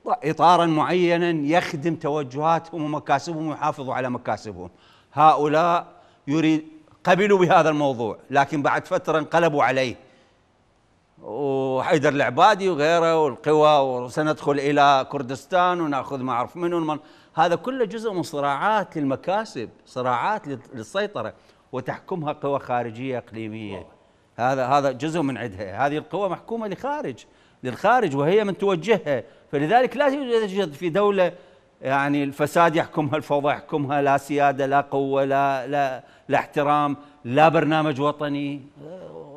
إطارا معينا يخدم توجهاتهم ومكاسبهم ويحافظوا على مكاسبهم هؤلاء يريد قبلوا بهذا الموضوع لكن بعد فترة انقلبوا عليه وحيدر العبادي وغيره والقوى وسندخل الى كردستان وناخذ ما اعرف منو من هذا كله جزء من صراعات للمكاسب صراعات للسيطره وتحكمها قوى خارجيه اقليميه هذا هذا جزء من عندها هذه القوى محكومه لخارج للخارج وهي من توجهها فلذلك لا يوجد في دوله يعني الفساد يحكمها الفوضى يحكمها لا سياده لا قوه لا لا لا احترام لا برنامج وطني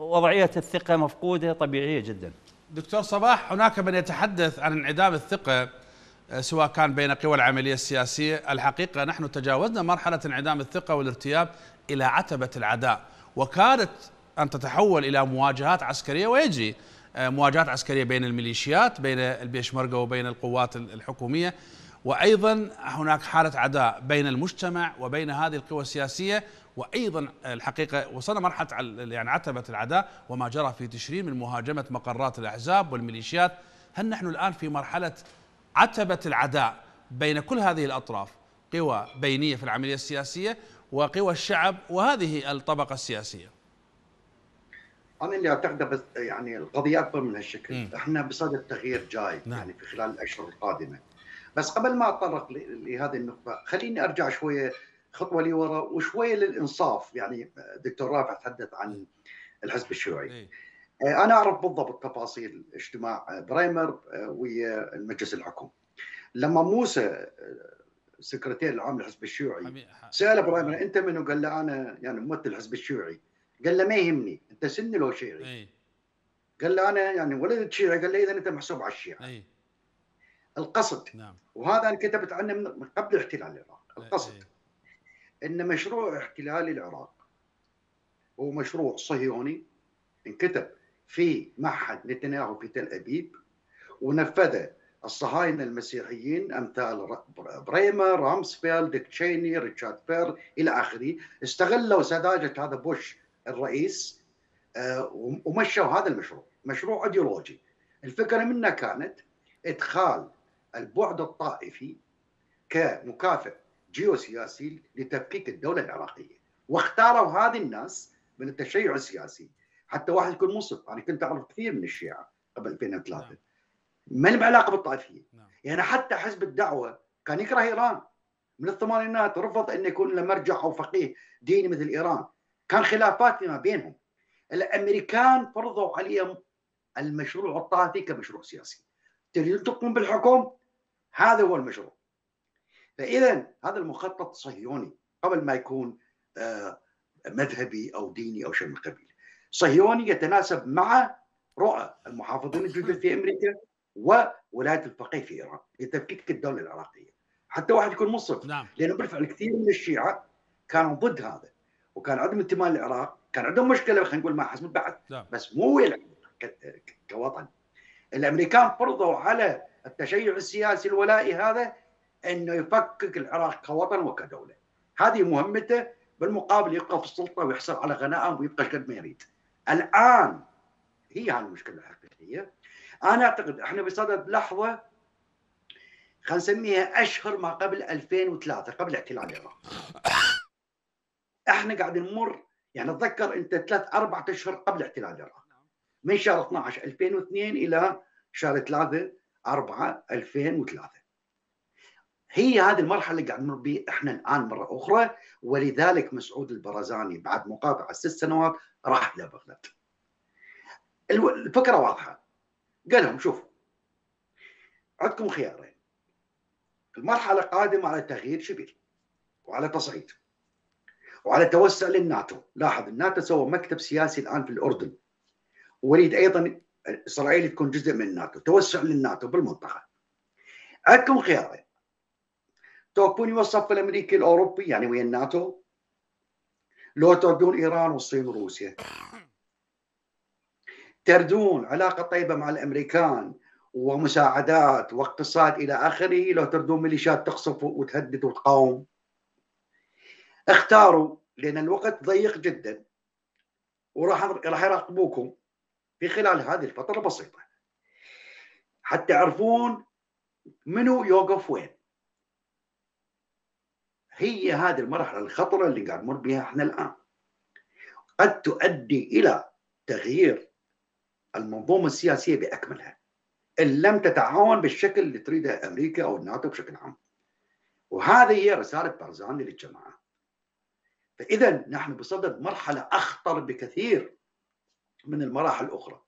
وضعيه الثقه مفقوده طبيعيه جدا. دكتور صباح هناك من يتحدث عن انعدام الثقه آه، سواء كان بين قوى العمليه السياسيه، الحقيقه نحن تجاوزنا مرحله انعدام الثقه والارتياب الى عتبه العداء، وكادت ان تتحول الى مواجهات عسكريه ويجري آه، مواجهات عسكريه بين الميليشيات بين البيشمركه وبين القوات الحكوميه وايضا هناك حاله عداء بين المجتمع وبين هذه القوى السياسيه وايضا الحقيقه وصلنا مرحله يعني عتبه العداء وما جرى في تشرين من مهاجمه مقرات الاحزاب والميليشيات هل نحن الان في مرحله عتبه العداء بين كل هذه الاطراف قوى بينيه في العمليه السياسيه وقوى الشعب وهذه الطبقه السياسيه انا اللي اعتقد يعني القضيه اكبر من هالشكل م. احنا بصدد تغيير جاي نعم. يعني في خلال الاشهر القادمه بس قبل ما اتطرق لهذه النقطه خليني ارجع شويه خطوه لورا وشويه للانصاف يعني دكتور رافع تحدث عن الحزب الشيوعي إيه. آه، انا اعرف بالضبط تفاصيل اجتماع برايمر آه، ويا المجلس الحكومي لما موسى السكرتير آه، العام للحزب الشيوعي سال برايمر انت منو؟ قال له انا يعني ممثل الحزب الشيوعي قال له ما يهمني انت سني لو شيعي إيه. قال له انا يعني ولدت شيعي قال له اذا انت محسوب على الشيعه إيه. القصد نعم. وهذا انا كتبت عنه من قبل احتلال العراق القصد ان مشروع احتلال العراق هو مشروع صهيوني انكتب في معهد نتنياهو في تل ابيب ونفذه الصهاينه المسيحيين امثال بريمر، رامسفيلد، تشيني، ريتشارد بير الى اخره، استغلوا سذاجه هذا بوش الرئيس آه، ومشوا هذا المشروع، مشروع ايديولوجي. الفكره منه كانت ادخال البعد الطائفي كمكافئ جيوسياسي لتفكيك الدولة العراقية واختاروا هذه الناس من التشيع السياسي حتى واحد يكون منصف أنا كنت أعرف كثير من الشيعة قبل 2003 نعم. ما لهم علاقة بالطائفية نعم. يعني حتى حزب الدعوة كان يكره إيران من الثمانينات رفض أن يكون له مرجع أو فقيه ديني مثل إيران كان خلافات فيما بينهم الأمريكان فرضوا عليهم المشروع الطائفي كمشروع سياسي تريدون تقوم بالحكم هذا هو المشروع فاذا هذا المخطط صهيوني يعني قبل ما يكون آه، مذهبي او ديني او شيء من القبيل صهيوني يعني يتناسب مع رؤى المحافظين الجدد في امريكا وولايه الفقيه في ايران لتفكيك الدوله العراقيه حتى واحد يكون منصف نعم. لانه بالفعل كثير من الشيعه كانوا ضد هذا وكان عندهم انتماء للعراق كان عندهم مشكله خلينا نقول مع حزب البعث نعم. بس مو ويا كوطن الامريكان فرضوا على التشيع السياسي الولائي هذا انه يفكك العراق كوطن وكدوله هذه مهمته بالمقابل يبقى في السلطه ويحصل على غنائم ويبقى قد ما يريد الان هي هذه المشكله الحقيقيه انا اعتقد احنا بصدد لحظه خلينا نسميها اشهر ما قبل 2003 قبل احتلال العراق احنا قاعد نمر يعني تذكر انت ثلاث اربع اشهر قبل احتلال العراق من شهر 12 2002 الى شهر 3 4 2003 هي هذه المرحله اللي قاعد نمر بها احنا الان مره اخرى ولذلك مسعود البرزاني بعد مقاطعه ست سنوات راح الى بغداد. الفكره واضحه قال لهم شوفوا عندكم خيارين المرحله قادمه على تغيير شبيل وعلى تصعيد وعلى توسع للناتو لاحظ الناتو سوى مكتب سياسي الان في الاردن وليد ايضا اسرائيل تكون جزء من الناتو توسع للناتو بالمنطقه عندكم خيارين توبون يوصف الامريكي الاوروبي يعني ويا الناتو لو تردون ايران والصين وروسيا تردون علاقه طيبه مع الامريكان ومساعدات واقتصاد الى اخره لو تردون ميليشيات تقصف وتهدد وتقاوم اختاروا لان الوقت ضيق جدا وراح راح يراقبوكم في خلال هذه الفتره البسيطه حتى يعرفون منو يوقف وين هي هذه المرحلة الخطرة اللي قاعد نمر بها احنا الآن قد تؤدي إلى تغيير المنظومة السياسية بأكملها إن لم تتعاون بالشكل اللي تريده أمريكا أو الناتو بشكل عام وهذه هي رسالة بارزاني للجماعة فإذا نحن بصدد مرحلة أخطر بكثير من المراحل الأخرى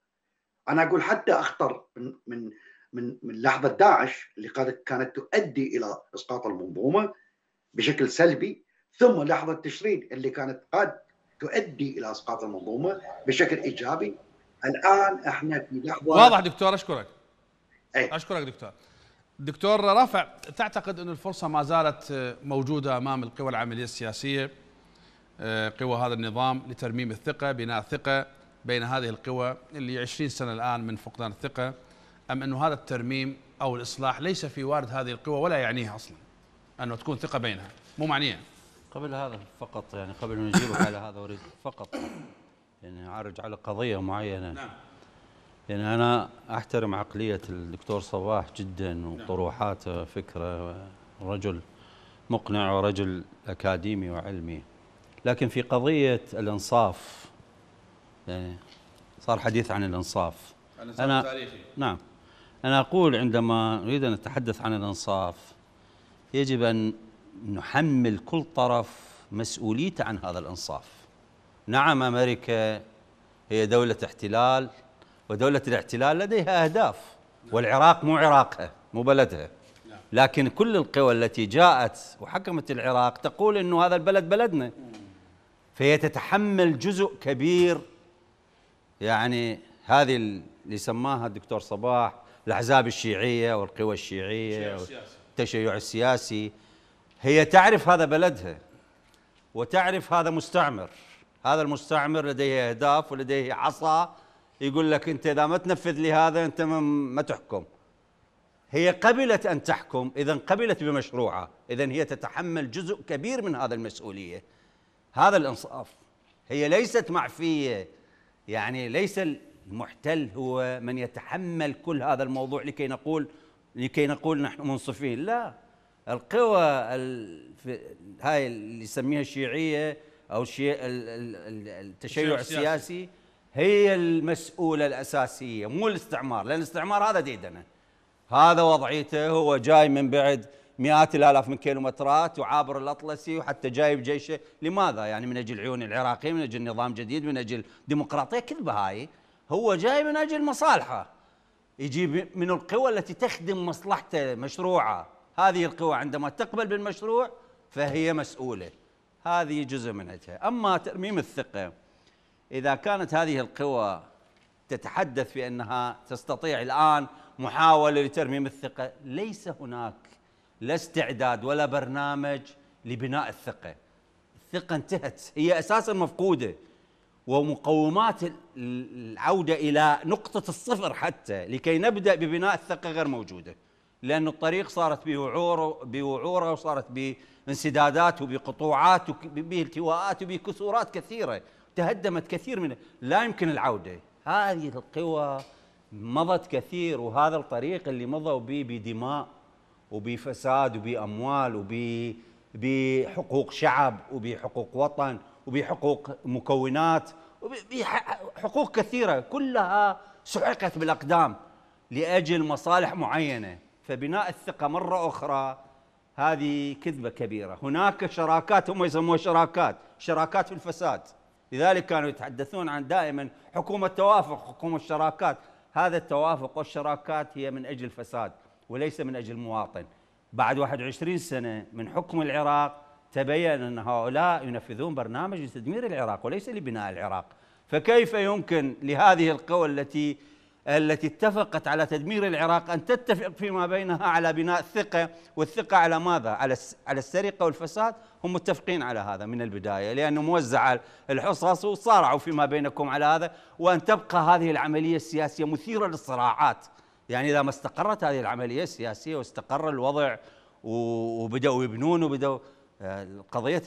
أنا أقول حتى أخطر من من من من لحظة داعش اللي كانت تؤدي إلى إسقاط المنظومة بشكل سلبي ثم لحظه تشرين اللي كانت قد تؤدي الى اسقاط المنظومه بشكل ايجابي الان احنا في لحظه واضح دكتور اشكرك أي. اشكرك دكتور دكتور رافع تعتقد أن الفرصة ما زالت موجودة أمام القوى العملية السياسية آه، قوى هذا النظام لترميم الثقة بناء الثقة بين هذه القوى اللي 20 سنة الآن من فقدان الثقة أم أن هذا الترميم أو الإصلاح ليس في وارد هذه القوى ولا يعنيها أصلاً انه تكون ثقه بينها مو معنيه قبل هذا فقط يعني قبل ان نجيبك على هذا اريد فقط يعني اعرج على قضيه معينه نعم يعني انا احترم عقليه الدكتور صباح جدا نعم. وطروحاته فكره رجل مقنع ورجل اكاديمي وعلمي لكن في قضيه الانصاف يعني صار حديث عن الانصاف الانصاف التاريخي نعم انا اقول عندما نريد ان نتحدث عن الانصاف يجب أن نحمل كل طرف مسؤوليته عن هذا الإنصاف نعم أمريكا هي دولة احتلال ودولة الاحتلال لديها أهداف والعراق مو عراقها مو بلدها لكن كل القوى التي جاءت وحكمت العراق تقول أنه هذا البلد بلدنا فهي تتحمل جزء كبير يعني هذه اللي سماها الدكتور صباح الأحزاب الشيعية والقوى الشيعية التشيع السياسي هي تعرف هذا بلدها وتعرف هذا مستعمر هذا المستعمر لديه اهداف ولديه عصا يقول لك انت اذا ما تنفذ لي هذا انت ما تحكم هي قبلت ان تحكم اذا قبلت بمشروعها اذا هي تتحمل جزء كبير من هذا المسؤوليه هذا الانصاف هي ليست معفيه يعني ليس المحتل هو من يتحمل كل هذا الموضوع لكي نقول لكي نقول نحن منصفين لا القوى هاي اللي يسميها الشيعيه او الشيع التشيع السياسي هي المسؤوله الاساسيه مو الاستعمار لان الاستعمار هذا ديدنه هذا وضعيته هو جاي من بعد مئات الالاف من كيلومترات وعابر الاطلسي وحتى جايب جيشه لماذا يعني من اجل عيون العراقيين من اجل نظام جديد من اجل ديمقراطيه كذبه هاي هو جاي من اجل مصالحه يجيب من القوى التي تخدم مصلحته مشروعه هذه القوى عندما تقبل بالمشروع فهي مسؤوله هذه جزء منها اما ترميم الثقه اذا كانت هذه القوى تتحدث بانها تستطيع الان محاوله لترميم الثقه ليس هناك لا استعداد ولا برنامج لبناء الثقه الثقه انتهت هي اساسا مفقوده ومقومات العودة إلى نقطة الصفر حتى لكي نبدأ ببناء الثقة غير موجودة لأن الطريق صارت بوعوره وصارت بانسدادات وبقطوعات وبالتواءات وبكسورات كثيرة تهدمت كثير منها لا يمكن العودة هذه القوى مضت كثير وهذا الطريق اللي مضوا به بدماء وبفساد وبأموال وبحقوق شعب وبحقوق وطن وبحقوق مكونات وبحقوق كثيرة كلها سحقت بالأقدام لأجل مصالح معينة فبناء الثقة مرة أخرى هذه كذبة كبيرة هناك شراكات هم يسموها شراكات شراكات في الفساد لذلك كانوا يتحدثون عن دائما حكومة توافق حكومة الشراكات هذا التوافق والشراكات هي من أجل الفساد وليس من أجل المواطن بعد 21 سنة من حكم العراق تبين أن هؤلاء ينفذون برنامج لتدمير العراق وليس لبناء العراق فكيف يمكن لهذه القوى التي التي اتفقت على تدمير العراق أن تتفق فيما بينها على بناء ثقه والثقة على ماذا؟ على على السرقة والفساد هم متفقين على هذا من البداية لأنه موزع الحصص وصارعوا فيما بينكم على هذا وأن تبقى هذه العملية السياسية مثيرة للصراعات يعني إذا ما استقرت هذه العملية السياسية واستقر الوضع وبدأوا يبنون وبدأوا القضيه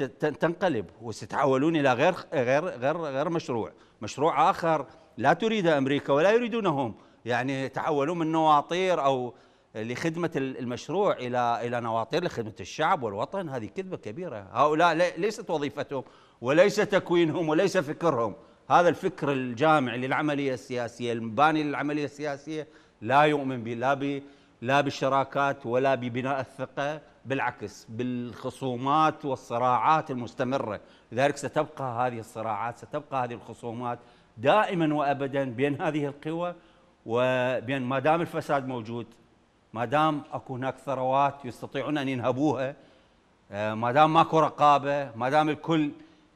تنقلب وستتحولون الى غير غير غير غير مشروع، مشروع اخر لا تريده امريكا ولا يريدونهم، يعني يتحولون من نواطير او لخدمه المشروع الى الى نواطير لخدمه الشعب والوطن هذه كذبه كبيره، هؤلاء ليست وظيفتهم وليس تكوينهم وليس فكرهم، هذا الفكر الجامع للعمليه السياسيه المباني للعمليه السياسيه لا يؤمن لا لا بالشراكات ولا ببناء الثقه بالعكس بالخصومات والصراعات المستمرة لذلك ستبقى هذه الصراعات ستبقى هذه الخصومات دائما وأبدا بين هذه القوى وبين ما دام الفساد موجود ما دام اكو هناك ثروات يستطيعون ان ينهبوها آه، ما دام ماكو رقابه ما دام الكل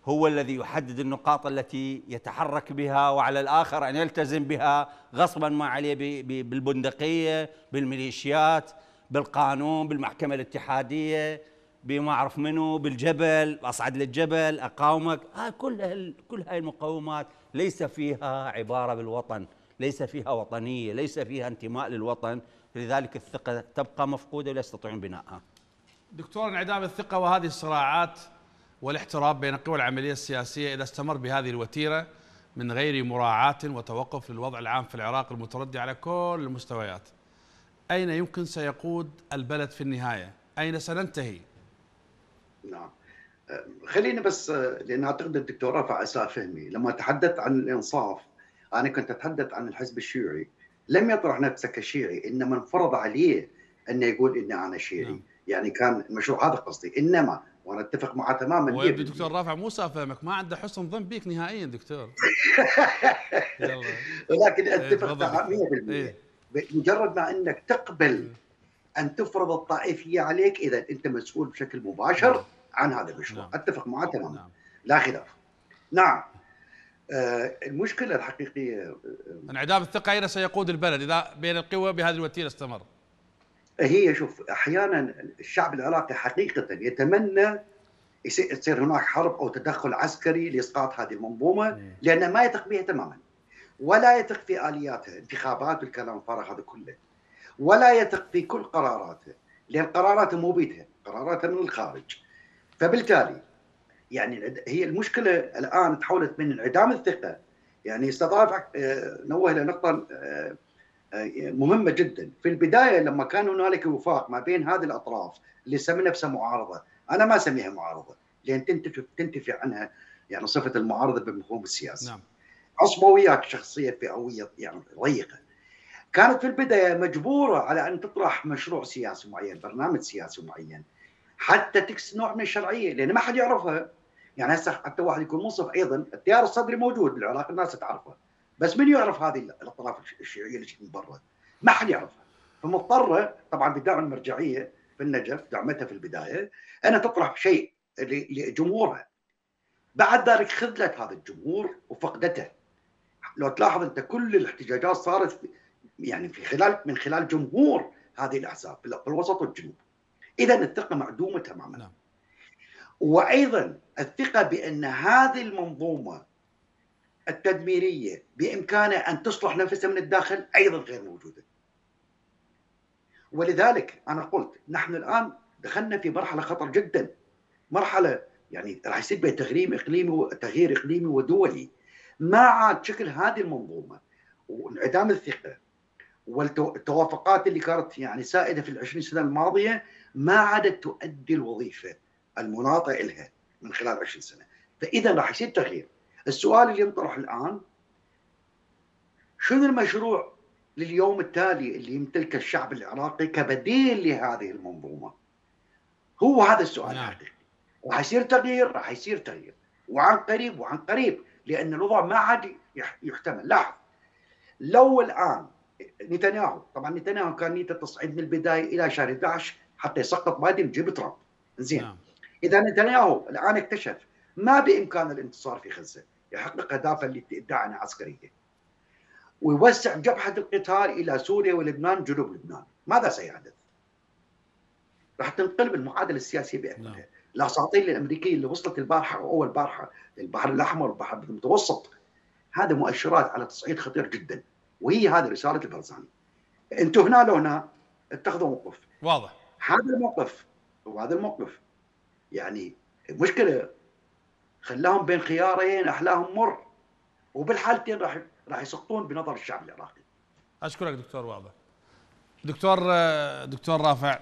هو الذي يحدد النقاط التي يتحرك بها وعلى الاخر ان يلتزم بها غصبا ما عليه بالبندقيه بالميليشيات بالقانون بالمحكمه الاتحاديه بما اعرف منو بالجبل اصعد للجبل اقاومك هاي آه، كل هال كل هاي المقومات ليس فيها عباره بالوطن ليس فيها وطنيه ليس فيها انتماء للوطن لذلك الثقه تبقى مفقوده ولا يستطيعون بنائها دكتور انعدام الثقه وهذه الصراعات والاحتراب بين قوى العمليه السياسيه اذا استمر بهذه الوتيره من غير مراعاه وتوقف للوضع العام في العراق المتردي على كل المستويات أين يمكن سيقود البلد في النهاية أين سننتهي نعم أه، خلينا بس أه، لأن أعتقد الدكتور رفع أساء فهمي لما تحدث عن الإنصاف أنا كنت أتحدث عن الحزب الشيوعي لم يطرح نفسه كشيعي إنما انفرض عليه أن يقول إني أنا شيعي نعم. يعني كان المشروع هذا قصدي إنما وانا اتفق معه تماما ويبدو دكتور رافع موسى فهمك ما عنده حسن ظن بيك نهائيا دكتور ولكن اتفق معه إيه، 100% مجرد ما انك تقبل ان تفرض الطائفيه عليك اذا انت مسؤول بشكل مباشر نعم. عن هذا المشروع نعم. اتفق معك نعم. تماما نعم. لا خلاف نعم آه المشكله الحقيقيه آه، انعدام الثقه اين سيقود البلد اذا بين القوى بهذه الوتيره استمر هي شوف احيانا الشعب العراقي حقيقه يتمنى تصير هناك حرب او تدخل عسكري لاسقاط هذه المنظومه نعم. لانه ما يثق بها تماما ولا يثق في الياتها انتخابات والكلام الفارغ هذا كله ولا يثق في كل قراراته لان قراراته مو بيدها قراراته من الخارج فبالتالي يعني هي المشكله الان تحولت من انعدام الثقه يعني استضاف آه، نوه الى نقطه آه، آه، مهمه جدا في البدايه لما كان هنالك وفاق ما بين هذه الاطراف اللي سمي نفسها معارضه انا ما اسميها معارضه لان تنتفع عنها يعني صفه المعارضه بالمفهوم السياسي نعم. غصبه وياك شخصيه فئويه يعني ضيقه كانت في البدايه مجبوره على ان تطرح مشروع سياسي معين برنامج سياسي معين حتى تكس نوع من الشرعيه لان ما حد يعرفها يعني هسه حتى واحد يكون منصف ايضا التيار الصدري موجود بالعراق الناس تعرفه بس من يعرف هذه الاطراف الشيوعيه اللي من برا؟ ما حد يعرفها فمضطره طبعا بدعم المرجعيه في النجف دعمتها في البدايه انها تطرح شيء لجمهورها بعد ذلك خذلت هذا الجمهور وفقدته لو تلاحظ انت كل الاحتجاجات صارت يعني في خلال من خلال جمهور هذه الاحزاب في الوسط والجنوب. اذا الثقه معدومه تماما. نعم. وايضا الثقه بان هذه المنظومه التدميريه بامكانها ان تصلح نفسها من الداخل ايضا غير موجوده. ولذلك انا قلت نحن الان دخلنا في مرحله خطر جدا. مرحله يعني راح يصير بها تغيير اقليمي وتغيير اقليمي ودولي ما عاد شكل هذه المنظومه وانعدام الثقه والتوافقات اللي كانت يعني سائده في العشرين سنه الماضيه ما عادت تؤدي الوظيفه المناطه لها من خلال 20 سنه فاذا راح يصير تغيير السؤال اللي ينطرح الان شنو المشروع لليوم التالي اللي يمتلكه الشعب العراقي كبديل لهذه المنظومه هو هذا السؤال نعم. الحقيقي راح يصير تغيير راح يصير تغيير وعن قريب وعن قريب لأن الوضع ما عاد يحتمل لاحظ لو الآن نتنياهو طبعا نتنياهو كان نيته تصعيد من البداية إلى شهر 11 حتى يسقط بايدن ويجيب ترامب زين نعم. إذا نتنياهو الآن اكتشف ما بإمكانه الانتصار في غزة يحقق أهدافه اللي تدعى أنها عسكرية ويوسع جبهة القتال إلى سوريا ولبنان جنوب لبنان ماذا سيحدث؟ راح تنقلب المعادله السياسيه باكملها نعم. الاساطيل الامريكيه اللي وصلت البارحه واول بارحه للبحر الاحمر والبحر المتوسط هذا مؤشرات على تصعيد خطير جدا وهي هذه رساله البرزاني انتم هنا لو هنا اتخذوا موقف واضح هذا الموقف وهذا الموقف يعني المشكله خلاهم بين خيارين احلاهم مر وبالحالتين راح راح يسقطون بنظر الشعب العراقي اشكرك دكتور واضح دكتور دكتور رافع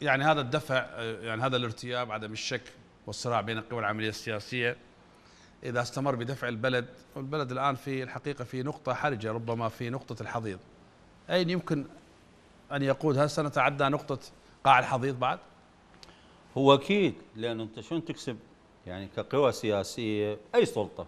يعني هذا الدفع آه، يعني هذا الارتياب عدم الشك والصراع بين القوى العمليه السياسيه اذا استمر بدفع البلد والبلد الان في الحقيقه في نقطه حرجه ربما في نقطه الحضيض اين يمكن ان يقود هل سنتعدى نقطه قاع الحضيض بعد؟ هو اكيد لانه انت شلون تكسب يعني كقوى سياسيه اي سلطه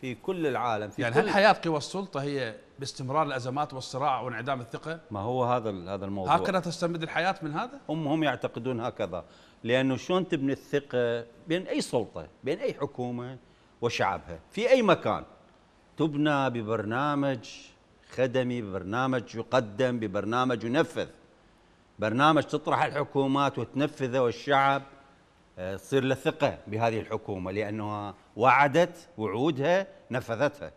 في كل العالم في يعني كل هل حياه قوى السلطه هي باستمرار الازمات والصراع وانعدام الثقه؟ ما هو هذا هذا الموضوع هكذا تستمد الحياه من هذا؟ هم هم يعتقدون هكذا لانه شلون تبني الثقه بين اي سلطه، بين اي حكومه وشعبها في اي مكان تبنى ببرنامج خدمي ببرنامج يقدم ببرنامج ينفذ برنامج تطرح الحكومات وتنفذه والشعب آه، تصير له ثقه بهذه الحكومه لانها وعدت وعودها نفذتها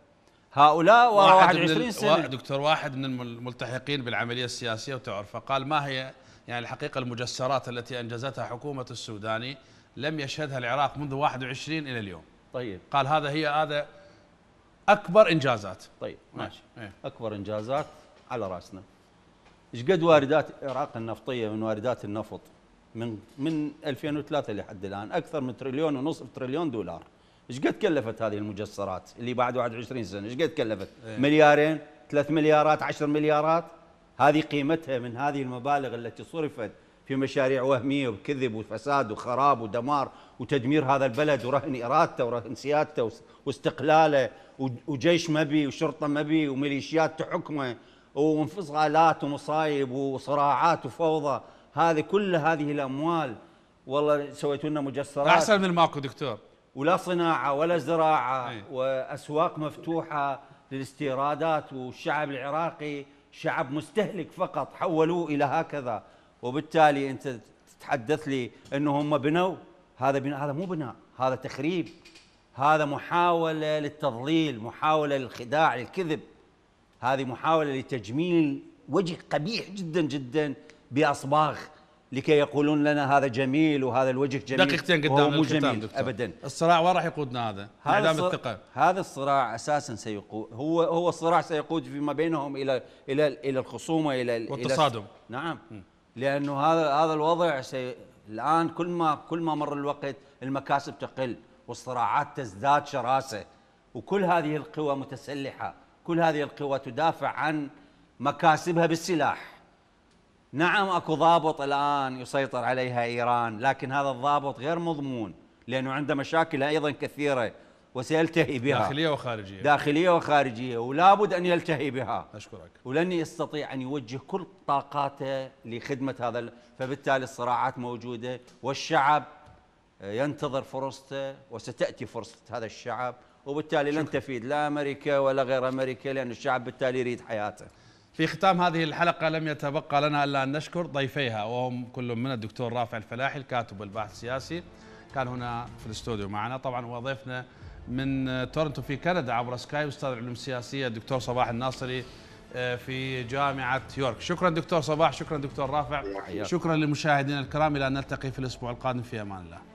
هؤلاء و 21 سنه دكتور واحد من الملتحقين بالعمليه السياسيه وتعرفه قال ما هي يعني الحقيقه المجسرات التي انجزتها حكومه السوداني لم يشهدها العراق منذ 21 الى اليوم طيب قال هذا هي هذا اكبر انجازات طيب إيه، ماشي ايه. اكبر انجازات على راسنا ايش قد واردات العراق النفطيه من واردات النفط من من 2003 لحد الان اكثر من تريليون ونصف تريليون دولار ايش قد كلفت هذه المجسرات اللي بعد 21 سنه ايش قد كلفت إيه. مليارين ثلاث مليارات 10 مليارات هذه قيمتها من هذه المبالغ التي صرفت في مشاريع وهميه وكذب وفساد وخراب ودمار وتدمير هذا البلد ورهن ارادته ورهن سيادته واستقلاله وجيش مبي وشرطه مبي وميليشيات تحكمه وانفصالات ومصايب وصراعات وفوضى هذه كل هذه الاموال والله سويتوا لنا مجسرات احسن من ماكو دكتور ولا صناعه ولا زراعه أي. واسواق مفتوحه للاستيرادات والشعب العراقي شعب مستهلك فقط حولوه الى هكذا وبالتالي انت تتحدث لي انه هم بنوا هذا بناء هذا مو بناء هذا تخريب هذا محاوله للتضليل محاوله للخداع للكذب هذه محاوله لتجميل وجه قبيح جدا جدا باصباغ لكي يقولون لنا هذا جميل وهذا الوجه جميل دقيقتين قدام مو جميل دكتور. ابدا الصراع وين راح يقودنا هذا؟ هذا الصراع الثقه هذا الصراع اساسا سيقود هو هو الصراع سيقود فيما بينهم الى الى الى الخصومه الى والتصادم إلى... نعم م. لانه هذا هذا الوضع سي... الان كل ما كل ما مر الوقت المكاسب تقل والصراعات تزداد شراسه وكل هذه القوى متسلحه كل هذه القوى تدافع عن مكاسبها بالسلاح نعم اكو ضابط الان يسيطر عليها ايران لكن هذا الضابط غير مضمون لانه عنده مشاكل ايضا كثيره وسيلتهي بها داخليه وخارجيه داخليه وخارجيه ولا بد ان يلتهي بها اشكرك ولن يستطيع ان يوجه كل طاقاته لخدمه هذا فبالتالي الصراعات موجوده والشعب آه، ينتظر فرصته وستاتي فرصه هذا الشعب وبالتالي لن تفيد لا امريكا ولا غير امريكا لان الشعب بالتالي يريد حياته في ختام هذه الحلقة لم يتبقى لنا إلا أن نشكر ضيفيها وهم كل من الدكتور رافع الفلاحي الكاتب والباحث السياسي كان هنا في الاستوديو معنا طبعا هو ضيفنا من تورنتو في كندا عبر سكاي أستاذ العلوم السياسية الدكتور صباح الناصري آه، في جامعة يورك شكرا دكتور صباح شكرا دكتور رافع شكرا للمشاهدين الكرام إلى أن نلتقي في الأسبوع القادم في أمان الله